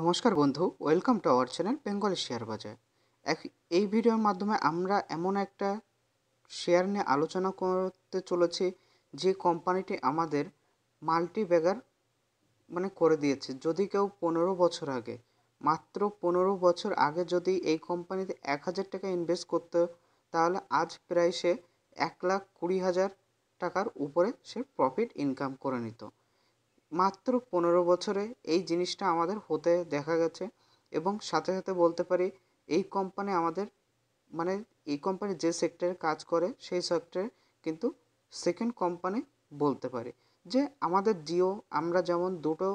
নমস্কার বন্ধু welcome to our channel Bengali share বাজার এক এই ভিডিওর মাধ্যমে আমরা এমন একটা শেয়ার নিয়ে আলোচনা করতে চলেছি যে কোম্পানিটি আমাদের মাল্টি ব্যাগার মানে করে দিয়েছে যদি কেউ পনেরো বছর আগে মাত্র পনেরো বছর আগে যদি এই কোম্পানিতে এক হাজার টাকা ইনভেস্ট করতে তাহলে আজ প্রায় সে এক লাখ কুড়ি হাজার টাকার উপরে সে প্রফিট ইনকাম করে নিত মাত্র পনেরো বছরে এই জিনিসটা আমাদের হতে দেখা গেছে এবং সাথে সাথে বলতে পারি এই কোম্পানি আমাদের মানে এই কোম্পানি যে সেক্টরে কাজ করে সেই সেক্টরে কিন্তু সেকেন্ড কোম্পানি বলতে পারি যে আমাদের জিও আমরা যেমন দুটো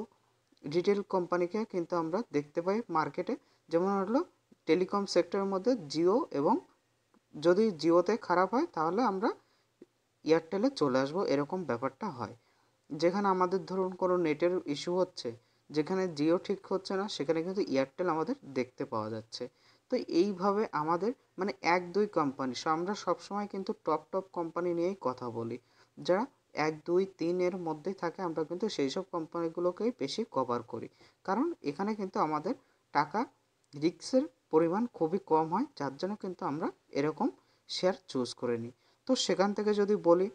রিটেল কোম্পানিকে কিন্তু আমরা দেখতে পাই মার্কেটে যেমন হলো টেলিকম সেক্টরের মধ্যে জিও এবং যদি জিওতে খারাপ হয় তাহলে আমরা এয়ারটেলে চলে আসবো এরকম ব্যাপারটা হয় যেখানে আমাদের ধরুন কোনো নেটের ইস্যু হচ্ছে যেখানে জিও ঠিক হচ্ছে না সেখানে কিন্তু এয়ারটেল আমাদের দেখতে পাওয়া যাচ্ছে তো এইভাবে আমাদের মানে এক দুই কোম্পানি আমরা সবসময় কিন্তু টপ টপ কোম্পানি নিয়েই কথা বলি যারা এক দুই তিনের মধ্যে থাকে আমরা কিন্তু সেই সব কোম্পানিগুলোকেই বেশি কভার করি কারণ এখানে কিন্তু আমাদের টাকা রিক্সের পরিমাণ খুবই কম হয় যার জন্য কিন্তু আমরা এরকম শেয়ার চুজ করে নিই তো সেখান থেকে যদি বলি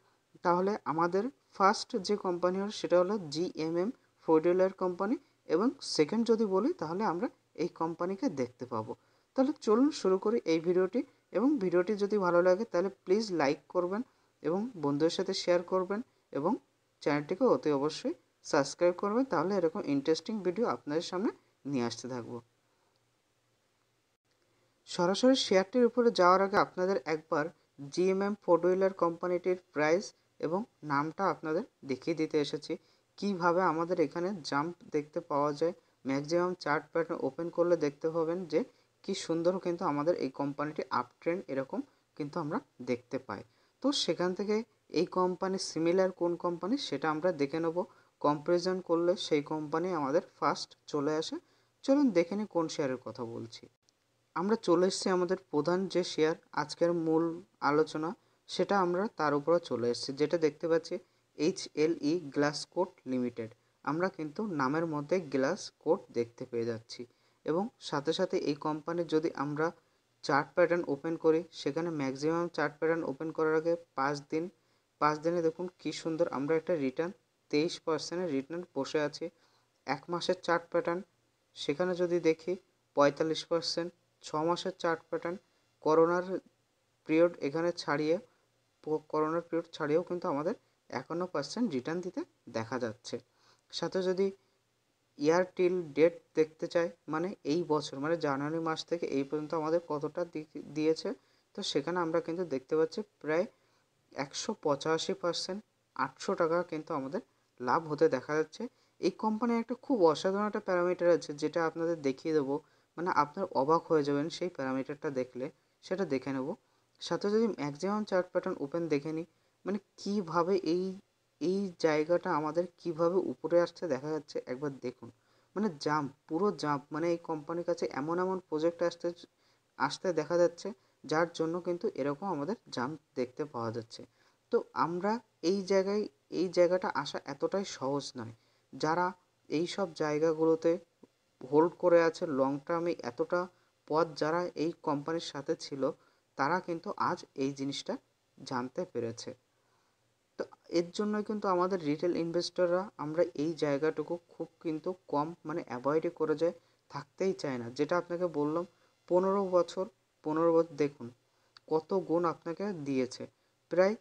তাহলে আমাদের ফার্স্ট যে কোম্পানি হলো সেটা হলো জিএমএম ফোর হুইলার কোম্পানি এবং সেকেন্ড যদি বলি তাহলে আমরা এই কোম্পানিকে দেখতে পাবো তাহলে চলুন শুরু করি এই ভিডিওটি এবং ভিডিওটি যদি ভালো লাগে তাহলে প্লিজ লাইক করবেন এবং বন্ধুদের সাথে শেয়ার করবেন এবং চ্যানেলটিকে অতি অবশ্যই সাবস্ক্রাইব করবেন তাহলে এরকম ইন্টারেস্টিং ভিডিও আপনাদের সামনে নিয়ে আসতে থাকবো সরাসরি শেয়ারটির উপরে যাওয়ার আগে আপনাদের একবার জিএমএম ফোর হুইলার কোম্পানিটির প্রাইস এবং নামটা আপনাদের দেখিয়ে দিতে এসেছি কিভাবে আমাদের এখানে জাম্প দেখতে পাওয়া যায় ম্যাক্সিমাম চার্ট প্যাটার্ন ওপেন করলে দেখতে পাবেন যে কি সুন্দর কিন্তু আমাদের এই কোম্পানিটি আপ ট্রেন্ড এরকম কিন্তু আমরা দেখতে পাই তো সেখান থেকে এই কোম্পানি সিমিলার কোন কোম্পানি সেটা আমরা দেখে নেব কম্পারিজন করলে সেই কোম্পানি আমাদের ফার্স্ট চলে আসে চলুন দেখে নিই কোন শেয়ারের কথা বলছি আমরা চলে এসেছি আমাদের প্রধান যে শেয়ার আজকের মূল আলোচনা সেটা আমরা তার উপরে চলে এসেছি যেটা দেখতে পাচ্ছি H L E glass coat limited আমরা কিন্তু নামের মধ্যে গ্লাস কোট দেখতে পেয়ে যাচ্ছি এবং সাথে সাথে এই কোম্পানির যদি আমরা চার্ট প্যাটার্ন ওপেন করি সেখানে ম্যাক্সিমাম চার্ট প্যাটার্ন ওপেন করার আগে পাঁচ দিন পাঁচ দিনে দেখুন কি সুন্দর আমরা একটা রিটার্ন তেইশ পার্সেন্টের রিটার্ন বসে আছি এক মাসের চার্ট প্যাটার্ন সেখানে যদি দেখি পঁয়তাল্লিশ পার্সেন্ট ছ মাসের চার্ট প্যাটার্ন করোনার পিরিয়ড এখানে ছাড়িয়ে করোনার পিরিয়ড ছাড়িয়েও কিন্তু আমাদের একান্ন পার্সেন্ট রিটার্ন দিতে দেখা যাচ্ছে সাথে যদি ইয়ার টিল ডেট দেখতে চাই মানে এই বছর মানে জানুয়ারি মাস থেকে এই পর্যন্ত আমাদের কতটা দিয়েছে তো সেখানে আমরা কিন্তু দেখতে পাচ্ছি প্রায় একশো পঁচাশি পার্সেন্ট আটশো টাকা কিন্তু আমাদের লাভ হতে দেখা যাচ্ছে এই কোম্পানির একটা খুব অসাধারণ একটা প্যারামিটার আছে যেটা আপনাদের দেখিয়ে দেবো মানে আপনার অবাক হয়ে যাবেন সেই প্যারামিটারটা দেখলে সেটা দেখে নেবো সাথে যদি ম্যাক্সিমাম চার্ট প্যাটার্ন ওপেন দেখে নিই মানে কীভাবে এই এই জায়গাটা আমাদের কিভাবে উপরে আসছে দেখা যাচ্ছে একবার দেখুন মানে জাম্প পুরো জাম্প মানে এই কোম্পানির কাছে এমন এমন প্রজেক্ট আসতে আসতে দেখা যাচ্ছে যার জন্য কিন্তু এরকম আমাদের জাম্প দেখতে পাওয়া যাচ্ছে তো আমরা এই জায়গায় এই জায়গাটা আসা এতটাই সহজ নয় যারা এই সব জায়গাগুলোতে হোল্ড করে আছে লং টার্মে এতটা পথ যারা এই কোম্পানির সাথে ছিল তারা কিন্তু আজ এই জিনিসটা জানতে পেরেছে তো এর জন্য কিন্তু আমাদের রিটেল ইনভেস্টররা আমরা এই জায়গাটুকু খুব কিন্তু কম মানে অ্যাভয়েডই করে যায় থাকতেই চায় না যেটা আপনাকে বললাম পনেরো বছর পনেরো বছর দেখুন কত গুণ আপনাকে দিয়েছে প্রায়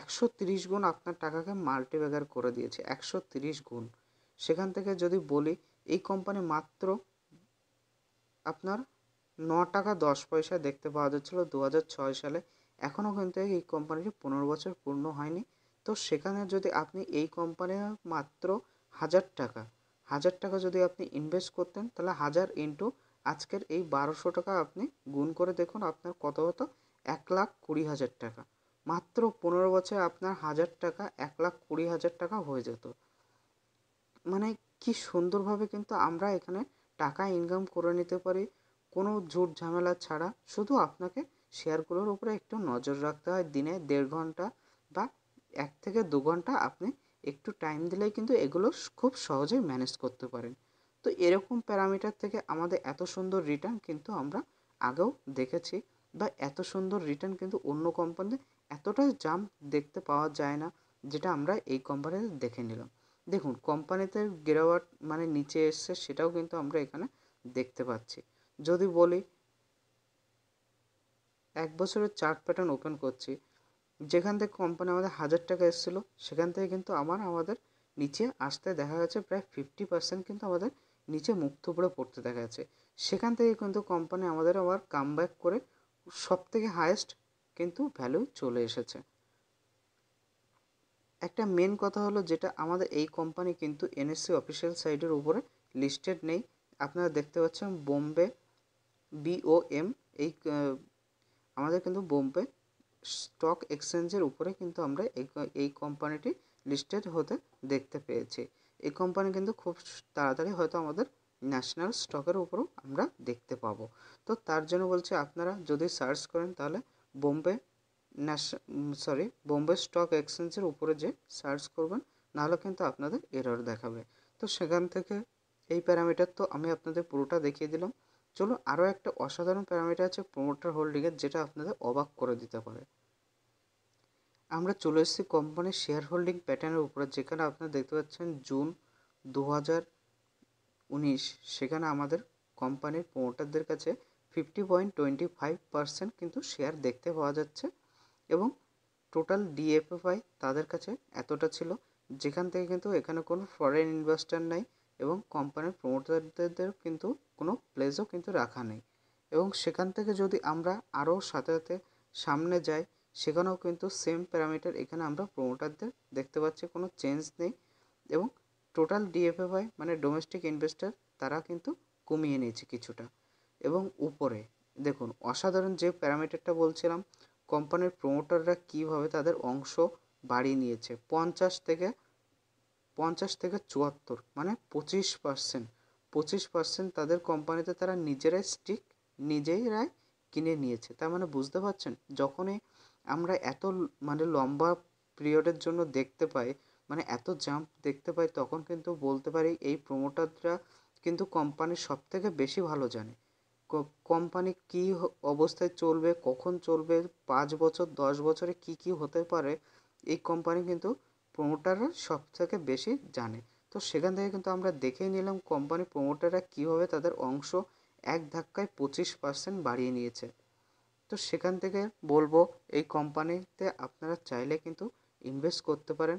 একশো তিরিশ গুণ আপনার টাকাকে মাল্টিব্যাগার করে দিয়েছে একশো তিরিশ গুণ সেখান থেকে যদি বলি এই কোম্পানি মাত্র আপনার ন টাকা দশ পয়সা দেখতে পাওয়া যাচ্ছিল দু সালে এখনও কিন্তু এই কোম্পানিটি পনেরো বছর পূর্ণ হয়নি তো সেখানে যদি আপনি এই কোম্পানির মাত্র হাজার টাকা হাজার টাকা যদি আপনি ইনভেস্ট করতেন তাহলে হাজার ইন্টু আজকের এই বারোশো টাকা আপনি গুণ করে দেখুন আপনার কত হতো এক লাখ কুড়ি হাজার টাকা মাত্র পনেরো বছরে আপনার হাজার টাকা এক লাখ কুড়ি হাজার টাকা হয়ে যেত মানে কি সুন্দরভাবে কিন্তু আমরা এখানে টাকা ইনকাম করে নিতে পারি কোনো ঝুট ঝামেলা ছাড়া শুধু আপনাকে শেয়ারগুলোর উপরে একটু নজর রাখতে হয় দিনে দেড় ঘন্টা বা এক থেকে দু ঘন্টা আপনি একটু টাইম দিলেই কিন্তু এগুলো খুব সহজেই ম্যানেজ করতে পারেন তো এরকম প্যারামিটার থেকে আমাদের এত সুন্দর রিটার্ন কিন্তু আমরা আগেও দেখেছি বা এত সুন্দর রিটার্ন কিন্তু অন্য কোম্পানিতে এতটা জাম দেখতে পাওয়া যায় না যেটা আমরা এই কোম্পানিতে দেখে নিলাম দেখুন কোম্পানিতে গেরাওয়াট মানে নিচে এসছে সেটাও কিন্তু আমরা এখানে দেখতে পাচ্ছি যদি বলি এক বছরের চার্ট প্যাটার্ন ওপেন করছি যেখান থেকে কোম্পানি আমাদের হাজার টাকা এসেছিলো সেখান থেকে কিন্তু আমার আমাদের নিচে আসতে দেখা গেছে প্রায় ফিফটি পার্সেন্ট কিন্তু আমাদের নিচে মুখ পড়ে পড়তে দেখা যাচ্ছে সেখান থেকে কিন্তু কোম্পানি আমাদের আবার কাম ব্যাক করে সব থেকে হায়েস্ট কিন্তু ভ্যালু চলে এসেছে একটা মেন কথা হলো যেটা আমাদের এই কোম্পানি কিন্তু এনএসসি অফিসিয়াল সাইটের উপরে লিস্টেড নেই আপনারা দেখতে পাচ্ছেন বোম্বে বিওএম এই আমাদের কিন্তু বোম্বে স্টক এক্সচেঞ্জের উপরে কিন্তু আমরা এই এই কোম্পানিটি লিস্টেড হতে দেখতে পেয়েছি এই কোম্পানি কিন্তু খুব তাড়াতাড়ি হয়তো আমাদের ন্যাশনাল স্টকের উপরও আমরা দেখতে পাবো তো তার জন্য বলছি আপনারা যদি সার্চ করেন তাহলে বোম্বে ন্যাশ সরি বোম্বে স্টক এক্সচেঞ্জের উপরে যে সার্চ করবেন নাহলে কিন্তু আপনাদের এরর দেখাবে তো সেখান থেকে এই প্যারামিটার তো আমি আপনাদের পুরোটা দেখিয়ে দিলাম চলুন আরও একটা অসাধারণ প্যারামিটার আছে প্রমোটার হোল্ডিংয়ের যেটা আপনাদের অবাক করে দিতে পারে আমরা চলে এসেছি কোম্পানির শেয়ার হোল্ডিং প্যাটার্নের উপরে যেখানে আপনারা দেখতে পাচ্ছেন জুন দু উনিশ সেখানে আমাদের কোম্পানির প্রমোটারদের কাছে fifty point twenty five percent কিন্তু শেয়ার দেখতে পাওয়া যাচ্ছে এবং টোটাল ডিএফএফআই তাদের কাছে এতটা ছিল যেখান থেকে কিন্তু এখানে কোনো ফরেন ইনভেস্টার নাই এবং কোম্পানির প্রমোটারদের কিন্তু কোনো প্লেসও কিন্তু রাখা নেই এবং সেখান থেকে যদি আমরা আরও সাথে সাথে সামনে যাই সেখানেও কিন্তু সেম প্যারামিটার এখানে আমরা প্রমোটারদের দেখতে পাচ্ছি কোনো চেঞ্জ নেই এবং টোটাল ডিএফএফআই মানে ডোমেস্টিক ইনভেস্টার তারা কিন্তু কমিয়ে নিয়েছে কিছুটা এবং উপরে দেখুন অসাধারণ যে প্যারামিটারটা বলছিলাম কোম্পানির প্রমোটাররা কীভাবে তাদের অংশ বাড়িয়ে নিয়েছে পঞ্চাশ থেকে পঞ্চাশ থেকে চুয়াত্তর মানে পঁচিশ পার্সেন্ট পঁচিশ পার্সেন্ট তাদের কোম্পানিতে তারা নিজেরাই স্টিক নিজেরাই কিনে নিয়েছে তার মানে বুঝতে পারছেন যখনই আমরা এত মানে লম্বা পিরিয়ডের জন্য দেখতে পাই মানে এত জাম্প দেখতে পাই তখন কিন্তু বলতে পারি এই প্রমোটাররা কিন্তু কোম্পানির সব থেকে বেশি ভালো জানে কোম্পানি কী অবস্থায় চলবে কখন চলবে পাঁচ বছর দশ বছরে কি কি হতে পারে এই কোম্পানি কিন্তু প্রমোটাররা সব থেকে বেশি জানে তো সেখান থেকে কিন্তু আমরা দেখেই নিলাম কোম্পানি প্রমোটাররা কীভাবে তাদের অংশ এক ধাক্কায় পঁচিশ পার্সেন্ট বাড়িয়ে নিয়েছে তো সেখান থেকে বলবো এই কোম্পানিতে আপনারা চাইলে কিন্তু ইনভেস্ট করতে পারেন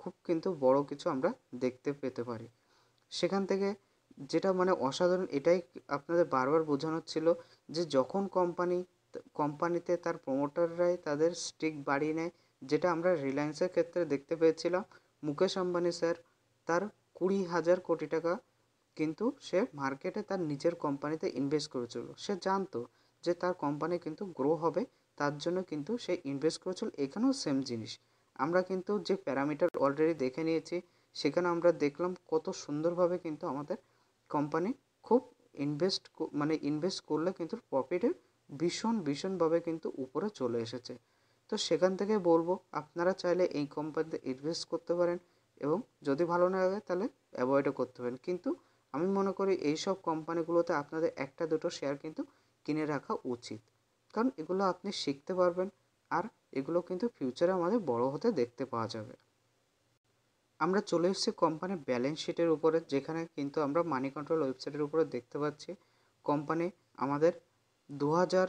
খুব কিন্তু বড় কিছু আমরা দেখতে পেতে পারি সেখান থেকে যেটা মানে অসাধারণ এটাই আপনাদের বারবার বোঝানোর ছিল যে যখন কোম্পানি কোম্পানিতে তার প্রমোটাররাই তাদের স্টিক বাড়িয়ে নেয় যেটা আমরা রিলায়েন্সের ক্ষেত্রে দেখতে পেয়েছিলাম মুকেশ আম্বানি স্যার তার কুড়ি হাজার কোটি টাকা কিন্তু সে মার্কেটে তার নিজের কোম্পানিতে ইনভেস্ট করেছিল সে জানতো যে তার কোম্পানি কিন্তু গ্রো হবে তার জন্য কিন্তু সে ইনভেস্ট করেছিল এখানেও সেম জিনিস আমরা কিন্তু যে প্যারামিটার অলরেডি দেখে নিয়েছি সেখানে আমরা দেখলাম কত সুন্দরভাবে কিন্তু আমাদের কোম্পানি খুব ইনভেস্ট মানে ইনভেস্ট করলে কিন্তু প্রফিটের ভীষণ ভীষণভাবে কিন্তু উপরে চলে এসেছে তো সেখান থেকে বলবো আপনারা চাইলে এই কোম্পানিতে ইনভেস্ট করতে পারেন এবং যদি ভালো না লাগে তাহলে অ্যাভয়েডও করতে পারেন কিন্তু আমি মনে করি এই সব কোম্পানিগুলোতে আপনাদের একটা দুটো শেয়ার কিন্তু কিনে রাখা উচিত কারণ এগুলো আপনি শিখতে পারবেন আর এগুলো কিন্তু ফিউচারে আমাদের বড় হতে দেখতে পাওয়া যাবে আমরা চলে এসেছি কোম্পানির ব্যালেন্স শিটের উপরে যেখানে কিন্তু আমরা মানি কন্ট্রোল ওয়েবসাইটের উপরে দেখতে পাচ্ছি কোম্পানি আমাদের দু হাজার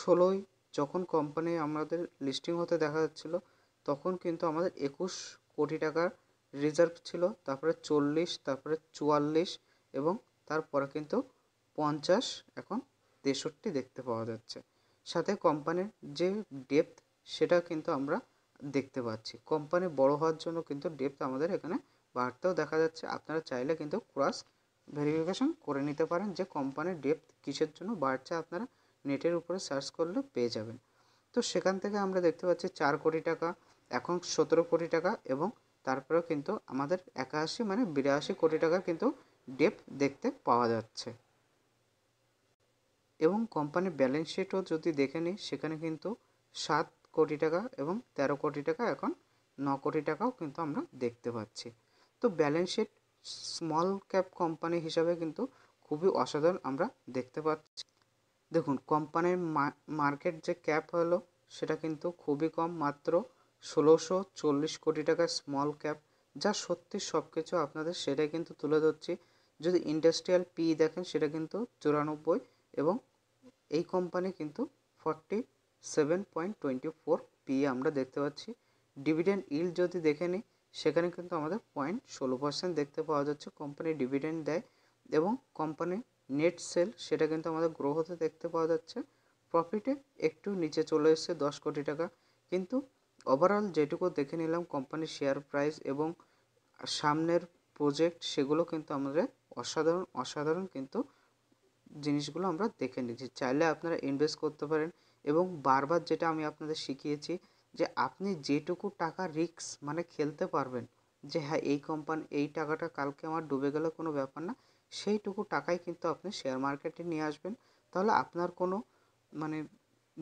ষোলোই যখন কোম্পানি আমাদের লিস্টিং হতে দেখা যাচ্ছিলো তখন কিন্তু আমাদের একুশ কোটি টাকার রিজার্ভ ছিল তারপরে চল্লিশ তারপরে চুয়াল্লিশ এবং তারপরে কিন্তু পঞ্চাশ এখন তেষট্টি দেখতে পাওয়া যাচ্ছে সাথে কোম্পানির যে ডেপথ সেটা কিন্তু আমরা দেখতে পাচ্ছি কোম্পানি বড় হওয়ার জন্য কিন্তু ডেপথ আমাদের এখানে বাড়তেও দেখা যাচ্ছে আপনারা চাইলে কিন্তু ক্রস ভেরিফিকেশন করে নিতে পারেন যে কোম্পানির ডেপথ কিসের জন্য বাড়ছে আপনারা নেটের উপরে সার্চ করলে পেয়ে যাবেন তো সেখান থেকে আমরা দেখতে পাচ্ছি চার কোটি টাকা এখন সতেরো কোটি টাকা এবং তারপরেও কিন্তু আমাদের একাশি মানে বিরাশি কোটি টাকা কিন্তু ডেপ দেখতে পাওয়া যাচ্ছে এবং কোম্পানির ব্যালেন্স শিটও যদি দেখে নিই সেখানে কিন্তু সাত কোটি টাকা এবং ১৩ কোটি টাকা এখন ন কোটি টাকাও কিন্তু আমরা দেখতে পাচ্ছি তো balance sheet small cap company হিসাবে কিন্তু খুবই অসাধারণ আমরা দেখতে পাচ্ছি দেখুন কোম্পানির মার্কেট যে ক্যাপ হলো সেটা কিন্তু খুবই কম মাত্র ষোলোশো চল্লিশ কোটি টাকার স্মল ক্যাপ যা সত্যি সব কিছু আপনাদের সেটাই কিন্তু তুলে ধরছি যদি ইন্ডাস্ট্রিয়াল পি দেখেন সেটা কিন্তু চুরানব্বই এবং এই কোম্পানি কিন্তু forty seven point twenty four P আমরা দেখতে পাচ্ছি ডিভিডেন্ড ইল যদি দেখে নিই সেখানে কিন্তু আমাদের পয়েন্ট ষোলো পার্সেন্ট দেখতে পাওয়া যাচ্ছে কোম্পানি ডিভিডেন্ড দেয় এবং কোম্পানি নেট সেল সেটা কিন্তু আমাদের গ্রোহতে দেখতে পাওয়া যাচ্ছে প্রফিটে একটু নিচে চলে এসছে দশ কোটি টাকা কিন্তু ওভারঅল যেটুকু দেখে নিলাম কোম্পানির শেয়ার প্রাইস এবং সামনের প্রজেক্ট সেগুলো কিন্তু আমাদের অসাধারণ অসাধারণ কিন্তু জিনিসগুলো আমরা দেখে নিচ্ছি চাইলে আপনারা ইনভেস্ট করতে পারেন এবং বারবার যেটা আমি আপনাদের শিখিয়েছি যে আপনি যেটুকু টাকা রিক্স মানে খেলতে পারবেন যে হ্যাঁ এই কোম্পানি এই টাকাটা কালকে আমার ডুবে গেলে কোনো ব্যাপার না সেইটুকু টাকাই কিন্তু আপনি শেয়ার মার্কেটে নিয়ে আসবেন তাহলে আপনার কোনো মানে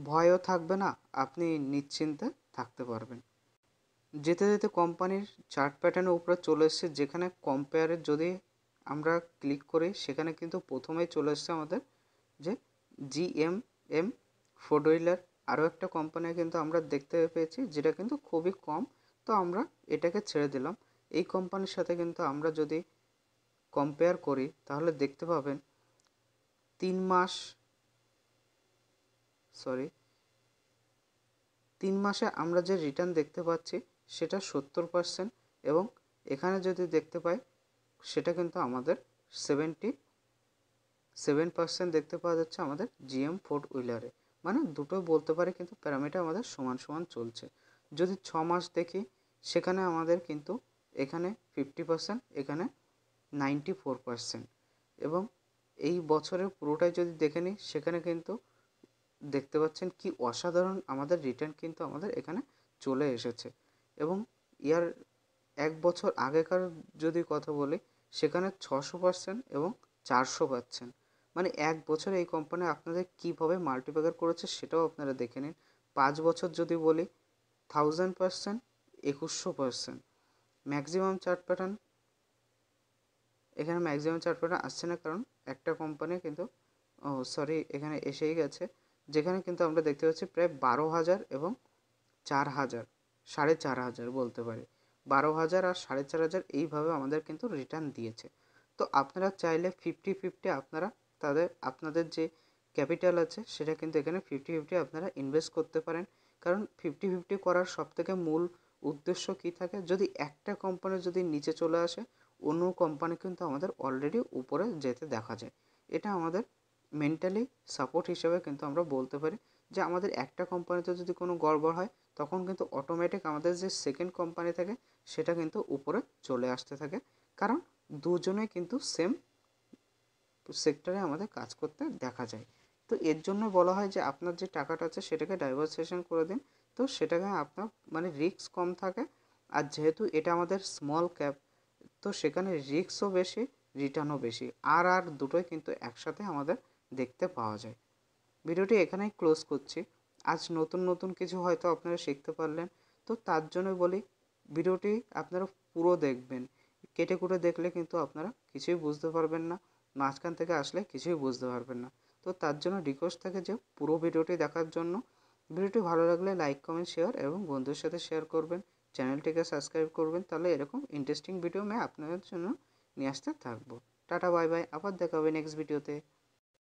ভয়ও থাকবে না আপনি নিশ্চিন্তে থাকতে পারবেন যেতে যেতে কোম্পানির চার্ট প্যাটার্নের উপরে চলে এসছে যেখানে কম্পেয়ারের যদি আমরা ক্লিক করি সেখানে কিন্তু প্রথমেই চলে এসছে আমাদের যে জি এম ফোর হুইলার আরও একটা কোম্পানি কিন্তু আমরা দেখতে পেয়েছি যেটা কিন্তু খুবই কম তো আমরা এটাকে ছেড়ে দিলাম এই কোম্পানির সাথে কিন্তু আমরা যদি কম্পেয়ার করি তাহলে দেখতে পাবেন তিন মাস সরি তিন মাসে আমরা যে রিটার্ন দেখতে পাচ্ছি সেটা সত্তর পার্সেন্ট এবং এখানে যদি দেখতে পাই সেটা কিন্তু আমাদের সেভেন্টি সেভেন পার্সেন্ট দেখতে পাওয়া যাচ্ছে আমাদের জিএম ফোর হুইলারে মানে দুটো বলতে পারে কিন্তু প্যারামিটার আমাদের সমান সমান চলছে যদি ছ মাস দেখি সেখানে আমাদের কিন্তু এখানে ফিফটি পার্সেন্ট এখানে নাইনটি ফোর পার্সেন্ট এবং এই বছরের পুরোটাই যদি দেখে নিই সেখানে কিন্তু দেখতে পাচ্ছেন কি অসাধারণ আমাদের রিটার্ন কিন্তু আমাদের এখানে চলে এসেছে এবং ইয়ার এক বছর আগেকার যদি কথা বলি সেখানে ছশো পার্সেন্ট এবং চারশো পাচ্ছেন মানে এক বছরে এই কোম্পানি আপনাদের কীভাবে মাল্টিপ্যাকার করেছে সেটাও আপনারা দেখে নিন পাঁচ বছর যদি বলি থাউজেন্ড পার্সেন্ট একুশশো পার্সেন্ট ম্যাক্সিমাম চার্ট প্যাটার্ন এখানে ম্যাক্সিমাম চার্ট প্যাটার্ন আসছে না কারণ একটা কোম্পানি কিন্তু ও সরি এখানে এসেই গেছে যেখানে কিন্তু আমরা দেখতে পাচ্ছি প্রায় বারো হাজার এবং চার হাজার সাড়ে চার হাজার বলতে পারি বারো হাজার আর সাড়ে চার হাজার এইভাবে আমাদের কিন্তু রিটার্ন দিয়েছে তো আপনারা চাইলে ফিফটি ফিফটি আপনারা তাদের আপনাদের যে ক্যাপিটাল আছে সেটা কিন্তু এখানে ফিফটি ফিফটি আপনারা ইনভেস্ট করতে পারেন কারণ ফিফটি ফিফটি করার সবথেকে মূল উদ্দেশ্য কী থাকে যদি একটা কোম্পানি যদি নিচে চলে আসে অন্য কোম্পানি কিন্তু আমাদের অলরেডি উপরে যেতে দেখা যায় এটা আমাদের মেন্টালি সাপোর্ট হিসেবে কিন্তু আমরা বলতে পারি যে আমাদের একটা কোম্পানিতে যদি কোনো গড়বড় হয় তখন কিন্তু অটোমেটিক আমাদের যে সেকেন্ড কোম্পানি থাকে সেটা কিন্তু উপরে চলে আসতে থাকে কারণ দুজনে কিন্তু সেম সেক্টরে আমাদের কাজ করতে দেখা যায় তো এর জন্য বলা হয় যে আপনার যে টাকাটা আছে সেটাকে ডাইভার্সেশন করে দিন তো সেটাকে আপনার মানে রিস্ক কম থাকে আর যেহেতু এটা আমাদের স্মল ক্যাপ তো সেখানে রিস্কও বেশি রিটার্নও বেশি আর আর দুটোই কিন্তু একসাথে আমাদের দেখতে পাওয়া যায় ভিডিওটি এখানেই ক্লোজ করছি আজ নতুন নতুন কিছু হয়তো আপনারা শিখতে পারলেন তো তার জন্য বলি ভিডিওটি আপনারা পুরো দেখবেন কেটে কুটে দেখলে কিন্তু আপনারা কিছুই বুঝতে পারবেন না মাঝখান থেকে আসলে কিছুই বুঝতে পারবেন না তো তার জন্য রিকোয়েস্ট থাকে যে পুরো ভিডিওটি দেখার জন্য ভিডিওটি ভালো লাগলে লাইক কমেন্ট শেয়ার এবং বন্ধুর সাথে শেয়ার করবেন চ্যানেলটিকে সাবস্ক্রাইব করবেন তাহলে এরকম ইন্টারেস্টিং ভিডিও আমি আপনাদের জন্য নিয়ে আসতে থাকবো টাটা বাই বাই আবার দেখা হবে নেক্সট ভিডিওতে